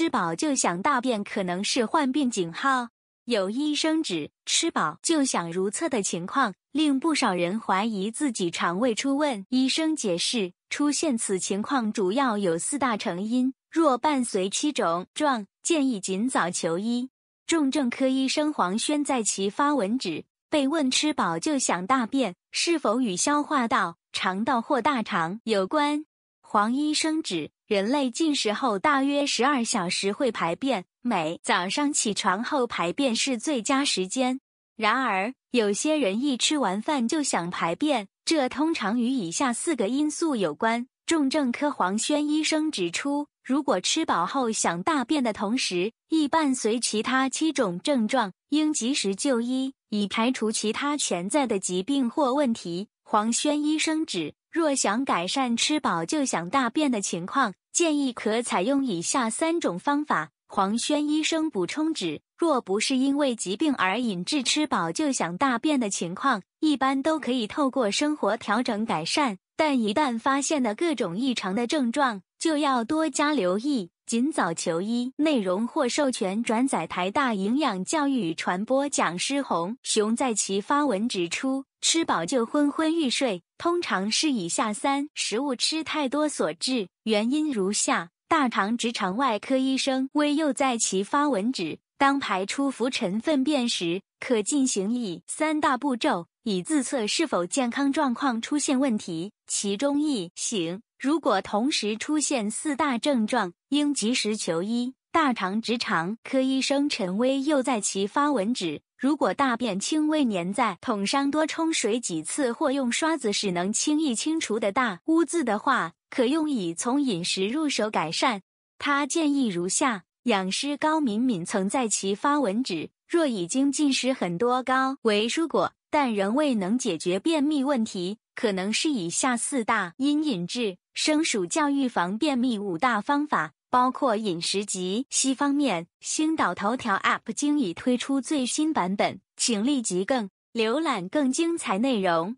吃饱就想大便，可能是患病。警号有医生指，吃饱就想如厕的情况，令不少人怀疑自己肠胃出问题。医生解释，出现此情况主要有四大成因，若伴随七种状，建议尽早求医。重症科医生黄轩在其发文指，被问吃饱就想大便是否与消化道、肠道或大肠有关，黄医生指。人类进食后大约十二小时会排便，每早上起床后排便是最佳时间。然而，有些人一吃完饭就想排便，这通常与以下四个因素有关。重症科黄轩医生指出，如果吃饱后想大便的同时，易伴随其他七种症状，应及时就医，以排除其他潜在的疾病或问题。黄轩医生指，若想改善吃饱就想大便的情况，建议可采用以下三种方法。黄轩医生补充指，若不是因为疾病而引致吃饱就想大便的情况，一般都可以透过生活调整改善，但一旦发现的各种异常的症状，就要多加留意，尽早求医。内容或授权转载台大营养教育与传播讲师洪熊在其发文指出。吃饱就昏昏欲睡，通常是以下三食物吃太多所致。原因如下：大肠直肠外科医生微又在其发文指，当排出浮沉粪便时，可进行以三大步骤，以自测是否健康状况出现问题。其中一醒，如果同时出现四大症状，应及时求医。大肠直肠科医生陈威又在其发文指，如果大便轻微粘在桶上，多冲水几次或用刷子使能轻易清除的大污渍的话，可用以从饮食入手改善。他建议如下：养师高敏敏曾在其发文指，若已经进食很多高维蔬果，但仍未能解决便秘问题，可能是以下四大因引致。生暑教育防便秘五大方法。包括饮食及西方面，星岛头条 App 经已推出最新版本，请立即更浏览更精彩内容。